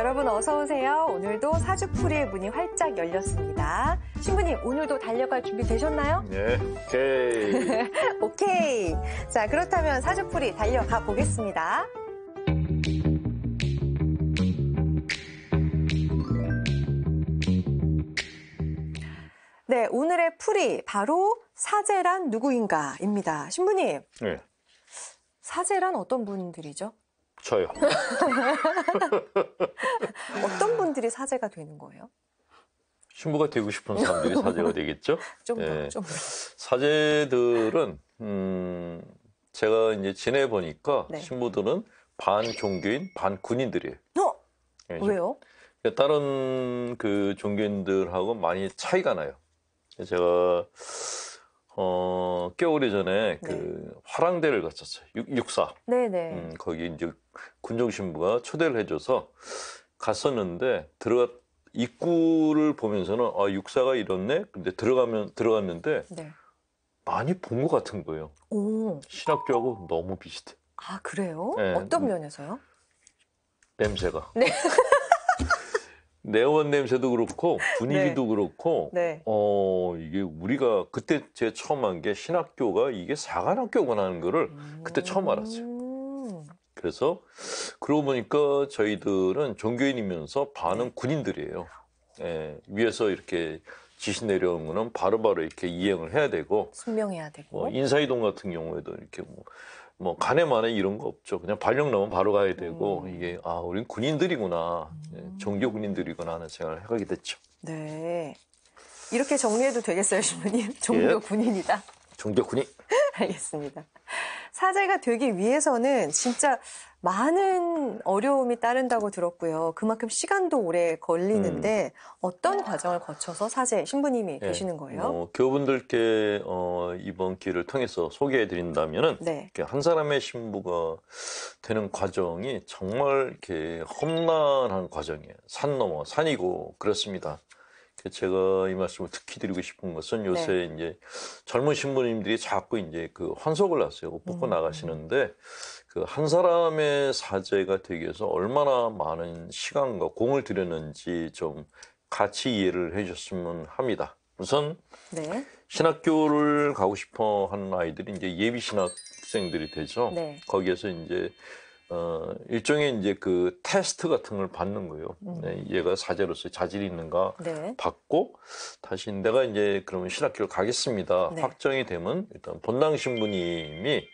여러분 어서 오세요. 오늘도 사주풀이의 문이 활짝 열렸습니다. 신부님 오늘도 달려갈 준비 되셨나요? 네. 예, 오케이. 오케이. 자 그렇다면 사주풀이 달려가 보겠습니다. 네, 오늘의 풀이 바로 사제란 누구인가입니다. 신부님. 네. 사제란 어떤 분들이죠? 저요. 어떤 분들이 사제가 되는 거예요? 신부가 되고 싶은 사람들이 사제가 되겠죠? 좀, 더, 예. 좀. 사제들은, 음, 제가 이제 지내보니까 네. 신부들은 반 종교인, 반 군인들이에요. 어? 예, 왜요? 그러니까 다른 그 종교인들하고 많이 차이가 나요. 제가, 어, 꽤 오래 전에 그 네. 화랑대를 갔었어요. 육, 육사. 네네. 음, 거기 이제 군종 신부가 초대를 해줘서 갔었는데 들어가 입구를 보면서는 아 육사가 이렇네. 근데 들어가면 들어갔는데 네. 많이 본 것 같은 거예요. 오. 신학교하고 너무 비슷해. 아 그래요? 네. 어떤 면에서요? 냄새가. 네. 네온 냄새도 그렇고 분위기도 네. 그렇고 네. 어 이게 우리가 그때 제 처음 한 게 신학교가 이게 사관학교구나 하는 거를 그때 처음 알았어요. 그래서 그러고 보니까 저희들은 종교인이면서 반은 네. 군인들이에요. 예, 위에서 이렇게 지시 내려오는 거는 바로바로 이렇게 이행을 해야 되고 순명해야 되고 뭐 인사이동 같은 경우에도 이렇게 뭐, 뭐 간에 만에 이런 거 없죠. 그냥 발령 나면 바로 가야 되고 음. 이게 아 우린 군인들이구나 예, 음. 예, 종교 군인들이구나 하는 생각을 해가게 됐죠. 네. 이렇게 정리해도 되겠어요, 신부님? 예. 종교 예. 군인이다. 종교 군인. 알겠습니다. 사제가 되기 위해서는 진짜 많은 어려움이 따른다고 들었고요. 그만큼 시간도 오래 걸리는데 음. 어떤 과정을 거쳐서 사제 신부님이 네. 되시는 거예요? 어, 뭐 교분들께 어, 이번 기회를 통해서 소개해 드린다면은 네. 한 사람의 신부가 되는 과정이 정말 이렇게 험난한 과정이에요. 산 넘어 산이고 그렇습니다. 그 제가 이 말씀을 특히 드리고 싶은 것은 네. 요새 네. 이제 젊은 신부님들이 자꾸 이제 그 환속을 하세요. 옷고 음. 나가시는데 그 한 사람의 사제가 되기 위해서 얼마나 많은 시간과 공을 들였는지 좀 같이 이해를 해 주셨으면 합니다. 우선 네. 신학교를 가고 싶어 하는 아이들이 이제 예비 신학생들이 되죠. 네. 거기에서 이제 어, 일종의 이제 그 테스트 같은 걸 받는 거예요. 음. 네, 얘가 사제로서 자질이 있는가 네. 받고 다시 내가 이제 그러면 신학교를 가겠습니다. 네. 확정이 되면 일단 본당 신부님이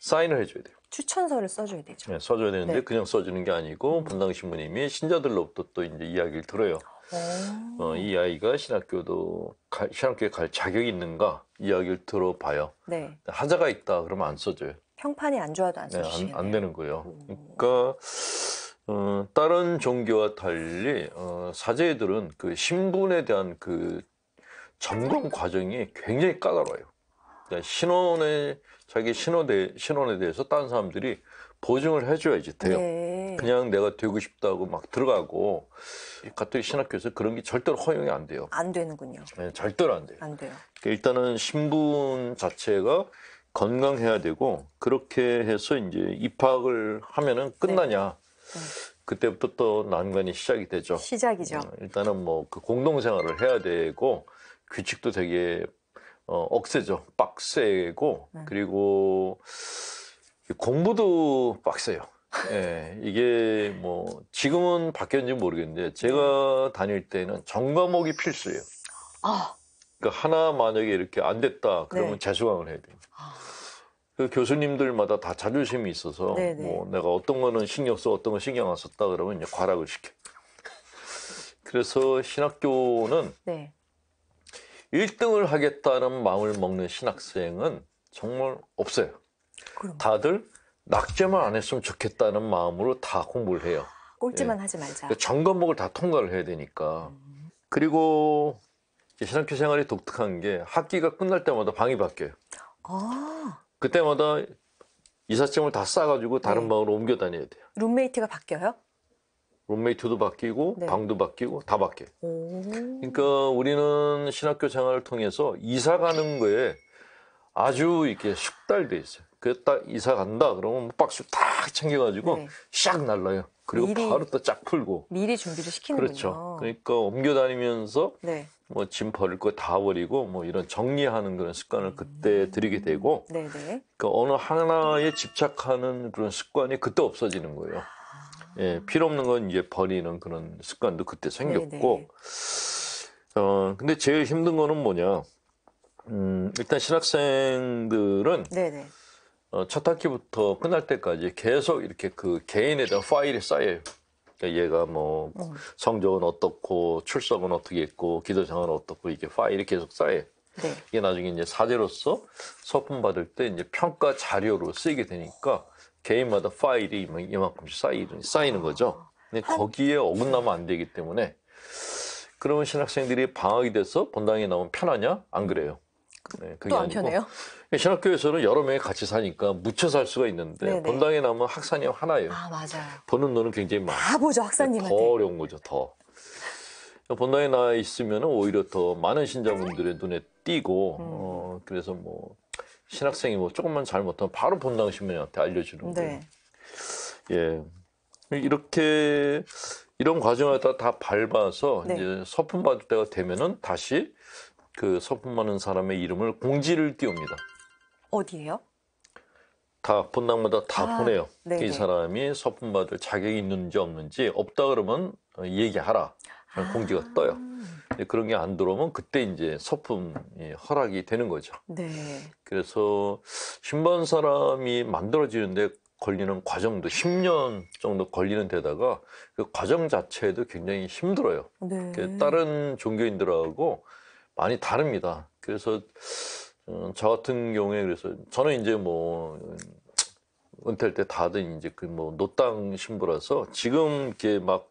사인을 해줘야 돼요. 추천서를 써줘야 되죠. 네, 써줘야 되는데 네. 그냥 써주는 게 아니고 본당 신부님이 신자들로부터 또 이제 이야기를 들어요. 어, 이 아이가 신학교도 가, 신학교에 갈 자격이 있는가 이야기를 들어봐요. 네. 하자가 있다 그러면 안 써줘요. 평판이 안 좋아도 안 써주시네요. 네, 안, 안, 되는 거예요. 그러니까 어, 다른 종교와 달리 어, 사제들은 그 신분에 대한 그 점검 과정이 굉장히 까다로워요. 그러니까 신원에 자기 신원에, 신원에 대해서 다른 사람들이 보증을 해줘야지 돼요. 네. 그냥 내가 되고 싶다고 막 들어가고 가톨릭 신학교에서 그런 게 절대로 허용이 안 돼요. 안 되는군요. 네, 절대로 안 돼요. 안 돼요. 그러니까 일단은 신분 자체가 건강해야 되고 그렇게 해서 이제 입학을 하면은 네. 끝나냐. 네. 그때부터 또 난관이 시작이 되죠. 시작이죠. 어, 일단은 뭐 그 공동생활을 해야 되고 규칙도 되게 어, 억세죠. 빡세고 네. 그리고 공부도 빡세요. 예, 이게 뭐 지금은 바뀌었는지 모르겠는데 제가 다닐 때는 전과목이 필수예요. 아. 그러니까 하나 만약에 이렇게 안 됐다 그러면 네. 재수강을 해야 돼요. 아. 그 교수님들마다 다 자존심이 있어서 네네. 네. 뭐 내가 어떤 거는 신경 써 어떤 거 신경 안 썼다 그러면 이제 과락을 시켜. 그래서 신학교는 네. 1등을 하겠다는 마음을 먹는 신학생은 정말 없어요. 그럼. 다들 낙제만 안 했으면 좋겠다는 마음으로 다 공부를 해요. 꼴찌만 예. 하지 말자. 그러니까 전 과목을 다 통과를 해야 되니까. 음. 그리고 신학교 생활이 독특한 게 학기가 끝날 때마다 방이 바뀌어요. 아. 그때마다 이삿짐을 다 싸가지고 다른 네. 방으로 옮겨 다녀야 돼요. 룸메이트가 바뀌어요? 룸메이트도 바뀌고 네. 방도 바뀌고 다 바뀌어요. 오. 그러니까 우리는 신학교 생활을 통해서 이사 가는 거에 아주 이렇게 숙달돼 있어요. 그딱 이사 간다 그러면 뭐 박스 딱 챙겨가지고 네. 샥 날라요. 그리고 미리, 바로 또쫙 풀고 미리 준비를 시키는군요. 그렇죠. 그러니까 옮겨 다니면서 네. 뭐짐 버릴 거 다 버리고 뭐 이런 정리하는 그런 습관을 음. 그때 들이게 되고 네네. 그 어느 하나에 집착하는 그런 습관이 그때 없어지는 거예요. 아... 예, 필요 없는 건 이제 버리는 그런 습관도 그때 생겼고 네네. 어 근데 제일 힘든 거는 뭐냐? 음, 일단 신학생들은 어, 첫 학기부터 끝날 때까지 계속 이렇게 그 개인에 대한 파일이 쌓여요. 그러니까 얘가 뭐 음. 성적은 어떻고 출석은 어떻게 했고 기도장은 어떻고 이게 파일이 계속 쌓여. 네. 이게 나중에 이제 사제로서 소품 받을 때 이제 평가 자료로 쓰이게 되니까 개인마다 파일이 뭐 이만큼씩 쌓이는, 쌓이는 거죠. 아. 근데 거기에 어긋나면 안 되기 때문에 그러면 신학생들이 방학이 돼서 본당에 나오면 편하냐? 안 그래요. 그 네, 그게 또안 편해요? 예, 신학교에서는 여러 명이 같이 사니까 묻혀 살 수가 있는데 네네. 본당에 나면 학사님 하나예요. 아 맞아요. 보는 눈은 굉장히 많아. 다 보죠 네, 학사님한테. 더 어려운 거죠 더. 본당에 나 있으면 오히려 더 많은 신자분들의 눈에 띄고 음. 어, 그래서 뭐 신학생이 뭐 조금만 잘못하면 바로 본당 신부한테 알려주는 거예요. 네. 예 이렇게 이런 과정을 다, 다 밟아서 네. 이제 서품 받을 때가 되면은 다시 그 소품 많은 사람의 이름을 공지를 띄웁니다. 어디에요? 다 본당마다 다 아, 보내요. 네네. 이 사람이 소품 받을 자격이 있는지 없는지 없다 그러면 얘기하라. 공지가 아. 떠요. 그런 게 안 들어오면 그때 이제 소품이 허락이 되는 거죠. 네. 그래서 신반 사람이 만들어지는데 걸리는 과정도 10년 정도 걸리는 데다가 그 과정 자체도 굉장히 힘들어요. 네. 그 다른 종교인들하고 많이 다릅니다. 그래서 음, 저 같은 경우에 그래서 저는 이제 뭐 은퇴할 때 다들 이제 그 뭐 노땅 신부라서 지금 이렇게 막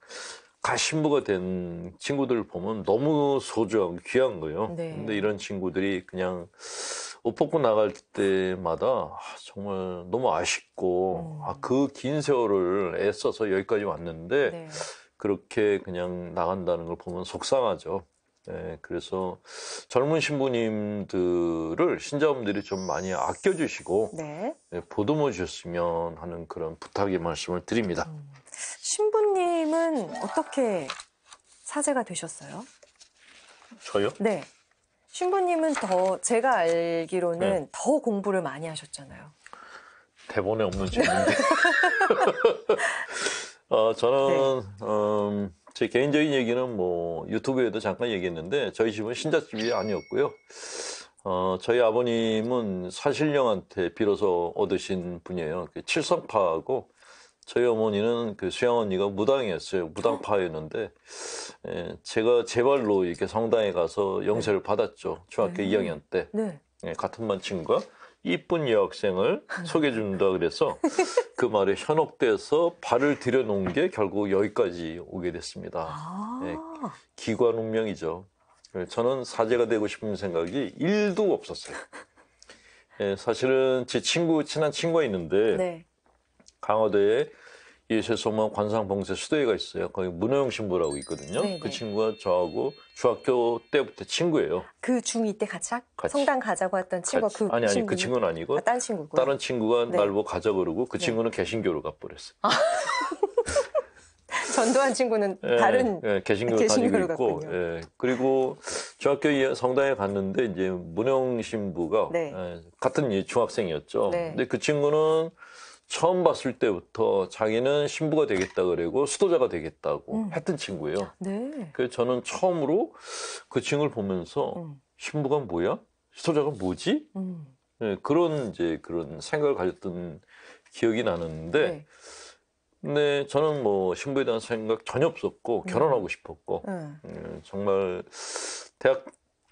가신부가 된 친구들 보면 너무 소중하고 귀한 거예요. 네. 근데 이런 친구들이 그냥 옷 벗고 나갈 때마다 아, 정말 너무 아쉽고 음. 아, 그 긴 세월을 애써서 여기까지 왔는데 네. 그렇게 그냥 나간다는 걸 보면 속상하죠. 네, 그래서 젊은 신부님들을 신자분들이 좀 많이 아껴주시고 네. 네, 보듬어 주셨으면 하는 그런 부탁의 말씀을 드립니다. 음. 신부님은 어떻게 사제가 되셨어요? 저요? 네. 신부님은 더 제가 알기로는 네. 더 공부를 많이 하셨잖아요. 대본에 없는 질문인데. 어, 저는 네. 음, 제 개인적인 얘기는 뭐 유튜브에도 잠깐 얘기했는데 저희 집은 신자집이 아니었고요. 어, 저희 아버님은 사실령한테 빌어서 얻으신 분이에요. 그 칠성파하고 저희 어머니는 그 수양 언니가 무당이었어요. 무당파였는데 예, 제가 제발로 이렇게 성당에 가서 영세를 받았죠. 중학교 네. 음. 2학년 때 네. 예, 같은 반 친구가 이쁜 여학생을 소개해 준다 그래서 그 말에 현혹돼서 발을 들여놓은 게 결국 여기까지 오게 됐습니다. 아~ 네, 예, 기관 운명이죠. 저는 사제가 되고 싶은 생각이 1도 없었어요. 네, 사실은 제 친구, 친한 친구가 있는데 네. 강화도에 예수에서만 관상봉쇄 수도회가 있어요. 거기 문호영 신부라고 있거든요. 네네. 그 네. 친구가 저하고 중학교 때부터 친구예요. 그 중2 때 같이, 학, 같이. 성당 가자고 했던 친구가 같이. 그 아니 아니 그 친구는 아니고 아, 딴 친구고 다른 친구가 네. 날 보고 가자 고 그러고 그 네. 친구는 개신교로 가버렸어요. 아. 전두환 친구는 예, 다른 예, 개신교 개신교 다니고 있고 예, 그리고 중학교 성당에 갔는데 이제 문영 신부가 네. 예, 같은 중학생이었죠. 네. 근데 그 친구는 처음 봤을 때부터 자기는 신부가 되겠다 그러고 수도자가 되겠다고 음. 했던 친구예요. 네. 그래서 저는 처음으로 그 친구를 보면서 음. 신부가 뭐야? 수도자가 뭐지? 음. 네, 그런 이제 그런 생각을 가졌던 기억이 나는데 네. 근데 네, 저는 뭐 신부에 대한 생각 전혀 없었고 음. 결혼하고 싶었고 네. 음, 정말 대학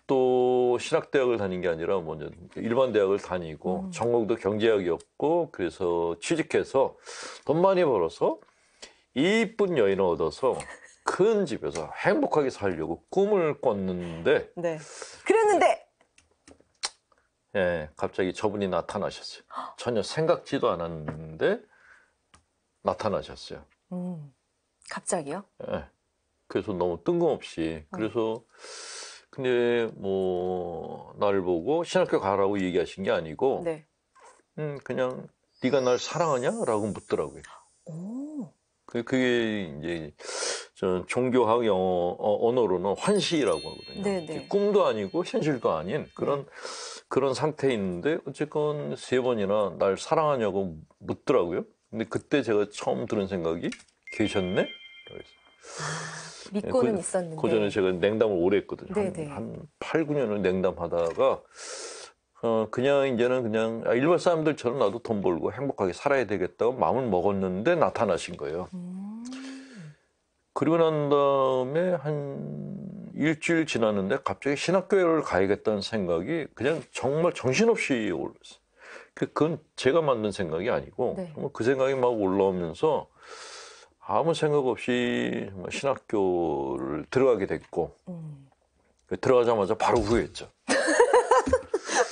또 신학대학을 다닌 게 아니라 먼저 뭐 일반 대학을 다니고 음. 전공도 경제학이었고 그래서 취직해서 돈 많이 벌어서 이쁜 여인을 얻어서 큰 집에서 행복하게 살려고 꿈을 꿨는데 네. 그랬는데 예, 예 갑자기 저분이 나타나셨어요 전혀 생각지도 않았는데 나타나셨어요 음, 갑자기요? 예 그래서 너무 뜬금없이 음. 그래서 음. 근데 뭐날 보고 신학교 가라고 얘기하신 게 아니고 네. 음, 그냥 네가 날 사랑하냐라고 묻더라고요. 오. 그, 그게 이제 저 종교학 영어 어, 언어로는 환시라고 하거든요. 네네. 네. 꿈도 아니고 현실도 아닌 그런 네. 그런 상태인데 어쨌건 세 번이나 날 사랑하냐고 묻더라고요. 근데 그때 제가 처음 들은 생각이 계셨네. 그래서 믿고는 그, 있었는데. 그 전에 제가 냉담을 오래 했거든요. 한, 한 8, 9년을 냉담하다가 어, 그냥 이제는 그냥 아, 일반 사람들처럼 나도 돈 벌고 행복하게 살아야 되겠다고 마음을 먹었는데 나타나신 거예요. 음. 그리고 난 다음에 한 일주일 지났는데 갑자기 신학교를 가야겠다는 생각이 그냥 정말 정신없이 올랐어요. 그, 그건 제가 만든 생각이 아니고 네. 정말 그 생각이 막 올라오면서 아무 생각 없이 뭐 신학교를 들어가게 됐고 음. 들어가자마자 바로 후회했죠.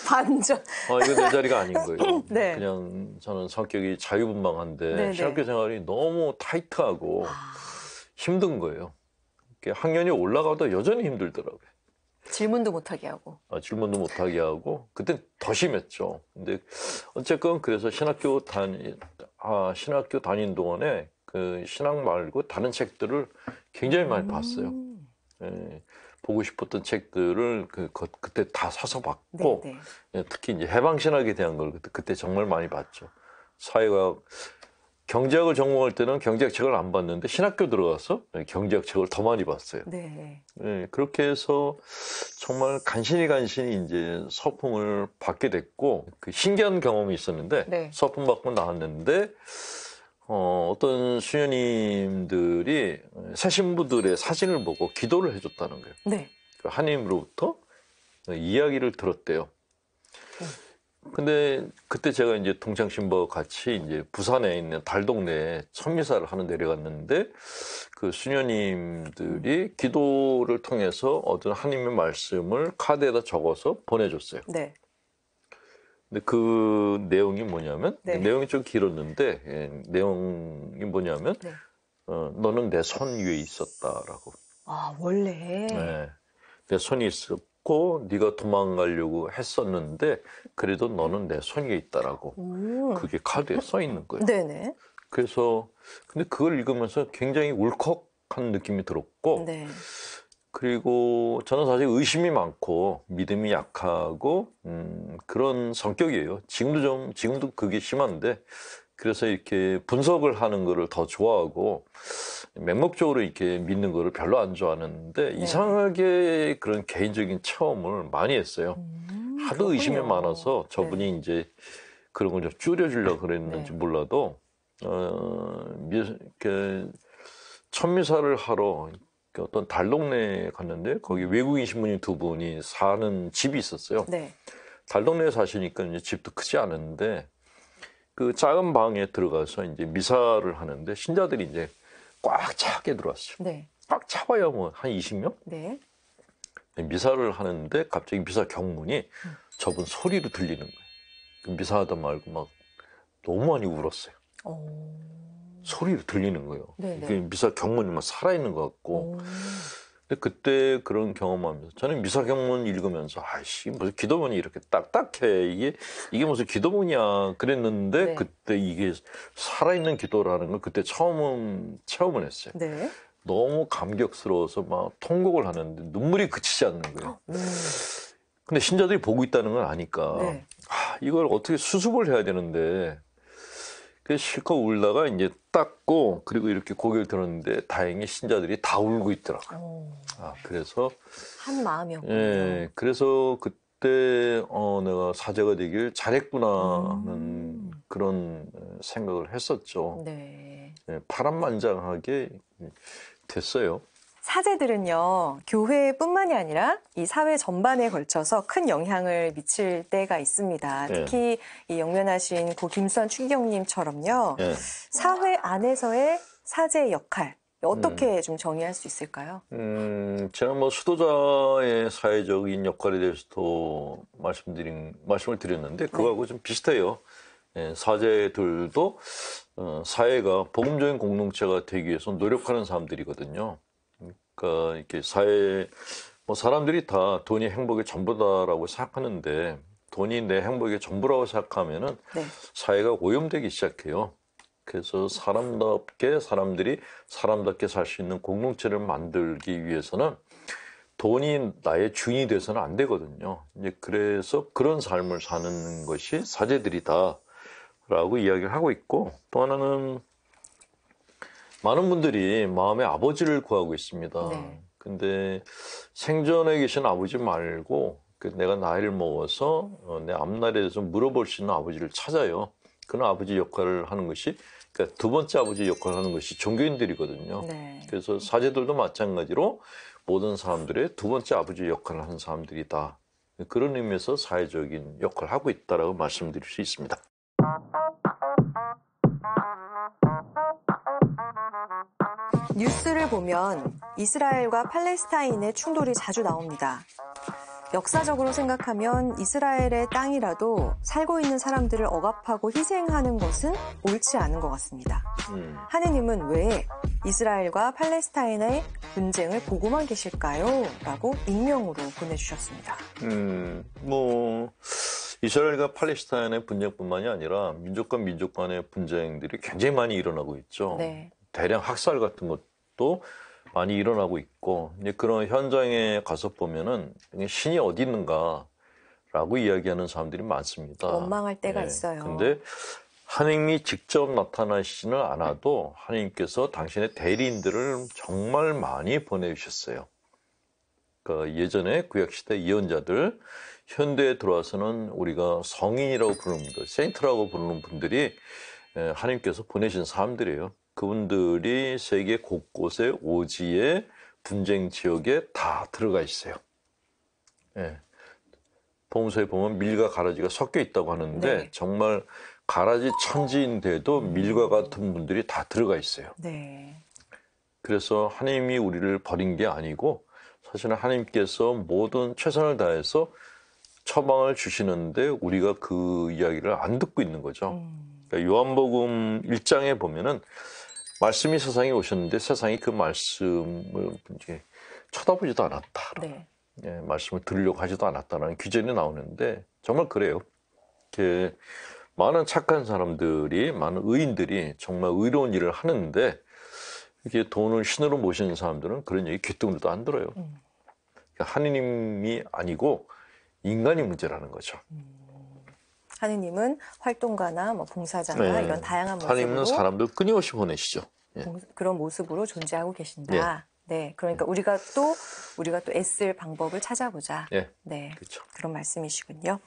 반전. 아, 이거 내 자리가 아닌 거예요. 네. 그냥 저는 성격이 자유분방한데 네네. 네. 신학교 생활이 너무 타이트하고 아. 힘든 거예요. 학년이 올라가도 여전히 힘들더라고요. 질문도 못하게 하고. 아, 질문도 못하게 하고. 그땐 더 심했죠. 근데 어쨌건 그래서 신학교 단, 아, 신학교 다닌 동안에 그 신학 말고 다른 책들을 굉장히 많이 음. 봤어요. 예, 보고 싶었던 책들을 그, 그 그때 다 사서 봤고 네, 네. 예, 특히 이제 해방 신학에 대한 걸 그때, 그때 정말 많이 봤죠. 사회학 경제학을 전공할 때는 경제학 책을 안 봤는데 신학교 들어가서 예, 경제학 책을 더 많이 봤어요. 네. 예, 그렇게 해서 정말 간신히 간신히 이제 서품을 받게 됐고 그 신기한 경험이 있었는데 네. 서품 받고 나왔는데 어, 어떤 수녀님들이 새 신부들의 사진을 보고 기도를 해줬다는 거예요. 네. 하나님으로부터 그 이야기를 들었대요. 음. 근데 그때 제가 이제 동창 신부와 같이 이제 부산에 있는 달동네에 천미사를 하는 내려갔는데 그 수녀님들이 기도를 통해서 어떤 하나님의 말씀을 카드에다 적어서 보내줬어요. 네. 근데 그 내용이 뭐냐면 네. 내용이 좀 길었는데 예, 내용이 뭐냐면 네. 어, 너는 내 손 위에 있었다라고. 아 원래. 네, 내 손이 있었고 네가 도망가려고 했었는데 그래도 너는 내 손 위에 있다라고. 음. 그게 카드에 써 있는 거예요. 네네. 그래서 근데 그걸 읽으면서 굉장히 울컥한 느낌이 들었고. 네. 그리고 저는 사실 의심이 많고 믿음이 약하고 음, 그런 성격이에요. 지금도 좀 지금도 그게 심한데 그래서 이렇게 분석을 하는 거를 더 좋아하고 맹목적으로 이렇게 믿는 거를 별로 안 좋아하는데 네. 이상하게 그런 개인적인 체험을 많이 했어요. 음, 하도 그렇군요. 의심이 많아서 저분이 네. 이제 그런 걸 좀 줄여주려고 네. 그랬는지 네. 몰라도 어, 이렇게 그 천미사를 하러 어떤 달동네에 갔는데 거기 외국인 신부님 두 분이 사는 집이 있었어요. 네. 달동네에 사시니까 이제 집도 크지 않은데 그 작은 방에 들어가서 이제 미사를 하는데 신자들이 이제 꽉 차게 들어왔어요. 네. 꽉 차봐야 뭐한 20명? 네. 미사를 하는데 갑자기 미사 경문이 저분 소리로 들리는 거예요. 그 미사하다 말고 막 너무 많이 울었어요. 오... 어. 소리로 들리는 거예요. 네, 네. 이게 미사 경문이 막 살아있는 것 같고. 오. 근데 그때 그런 경험하면서 저는 미사 경문 읽으면서 아씨 무슨 기도문이 이렇게 딱딱해 이게 이게 무슨 기도문이야 그랬는데 네. 그때 이게 살아있는 기도라는 걸 그때 처음 체험을 했어요. 네. 너무 감격스러워서 막 통곡을 하는데 눈물이 그치지 않는 거예요. 네. 근데 신자들이 보고 있다는 걸 아니까 네. 아, 이걸 어떻게 수습을 해야 되는데 실컷 울다가 이제 닦고 그리고 이렇게 고개를 들었는데 다행히 신자들이 다 울고 있더라고요. 오. 어. 아 그래서 한 마음이었군요. 예, 그래서 그때 어 내가 사제가 되길 잘했구나 하는 음. 그런 생각을 했었죠. 네. 예, 파란만장하게 됐어요. 사제들은요, 교회뿐만이 아니라 이 사회 전반에 걸쳐서 큰 영향을 미칠 때가 있습니다. 네. 특히 이 영면하신 고 김선 추기경님처럼요, 네. 사회 안에서의 사제 역할, 어떻게 음. 좀 정의할 수 있을까요? 음, 제가 뭐 수도자의 사회적인 역할에 대해서도 말씀드린, 말씀을 드렸는데, 네. 그거하고 네. 좀 비슷해요. 예, 사제들도 어, 사회가 복음적인 공동체가 되기 위해서 노력하는 사람들이거든요. 그러니까 이렇게 사회 뭐 사람들이 다 돈이 행복의 전부다라고 생각하는데 돈이 내 행복의 전부라고 생각하면은 네. 사회가 오염되기 시작해요. 그래서 사람답게 사람들이 사람답게 살 수 있는 공동체를 만들기 위해서는 돈이 나의 주인이 돼서는 안 되거든요. 이제 그래서 그런 삶을 사는 것이 사제들이다라고 이야기를 하고 있고 또 하나는 많은 분들이 마음의 아버지를 구하고 있습니다. 네. 근데 생존에 계신 아버지 말고 그 내가 나이를 먹어서 어, 내 앞날에 대해서 물어볼 수 있는 아버지를 찾아요. 그런 아버지 역할을 하는 것이 그러니까 두 번째 아버지 역할을 하는 것이 종교인들이거든요. 네. 그래서 사제들도 마찬가지로 모든 사람들의 두 번째 아버지 역할을 하는 사람들이다. 그런 의미에서 사회적인 역할을 하고 있다라고 말씀드릴 수 있습니다. 뉴스를 보면 이스라엘과 팔레스타인의 충돌이 자주 나옵니다. 역사적으로 생각하면 이스라엘의 땅이라도 살고 있는 사람들을 억압하고 희생하는 것은 옳지 않은 것 같습니다. 음. 하느님은 왜 이스라엘과 팔레스타인의 분쟁을 보고만 계실까요? 라고 익명으로 보내주셨습니다. 음, 뭐, 이스라엘과 팔레스타인의 분쟁뿐만이 아니라 민족 과 민족 간의 분쟁들이 굉장히 많이 일어나고 있죠. 네. 대량 학살 같은 것 것도 많이 일어나고 있고 이제 그런 현장에 가서 보면은 신이 어디 있는가라고 이야기하는 사람들이 많습니다. 원망할 때가 네. 있어요. 근데 하나님이 직접 나타나시지는 않아도 하나님께서 당신의 대리인들을 정말 많이 보내주셨어요. 그러니까 예전에 구약시대 예언자들, 현대에 들어와서는 우리가 성인이라고 부르는 분들, 세인트라고 부르는 분들이 하나님께서 예, 보내신 사람들이에요. 그분들이 세계 곳곳에 오지에 분쟁 지역에 다 들어가 있어요. 예. 보험서에 보면 밀과 가라지가 섞여 있다고 하는데 네. 정말 가라지 천지인데도 음. 밀과 같은 분들이 다 들어가 있어요. 네. 그래서 하나님이 우리를 버린 게 아니고 사실은 하나님께서 모든 최선을 다해서 처방을 주시는데 우리가 그 이야기를 안 듣고 있는 거죠. 음. 그러니까 요한복음 1장에 보면은 말씀이 세상에 오셨는데 세상이 그 말씀을 이제 쳐다보지도 않았다. 네. 예, 말씀을 들으려고 하지도 않았다라는 규전이 나오는데 정말 그래요. 그 많은 착한 사람들이 많은 의인들이 정말 의로운 일을 하는데 이게 돈을 신으로 모시는 사람들은 그런 얘기 귀뚱도 안 들어요. 음. 그러니까 하느님이 아니고 인간이 문제라는 거죠. 음. 하느님은 활동가나 뭐 봉사자나 네. 이런 다양한 모습으로 하느님은 사람들 끊임없이 보내시죠. 예. 그런 모습으로 존재하고 계신다. 네, 네. 그러니까 네. 우리가 또 우리가 또 애쓸 방법을 찾아보자. 예. 네, 그렇죠. 그런 말씀이시군요.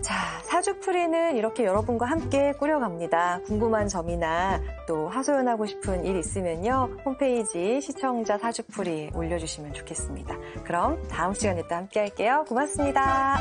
자, 사주풀이는 이렇게 여러분과 함께 꾸려갑니다. 궁금한 점이나 또 하소연하고 싶은 일 있으면요. 홈페이지 시청자 사주풀이 올려주시면 좋겠습니다. 그럼 다음 시간에 또 함께 할게요. 고맙습니다.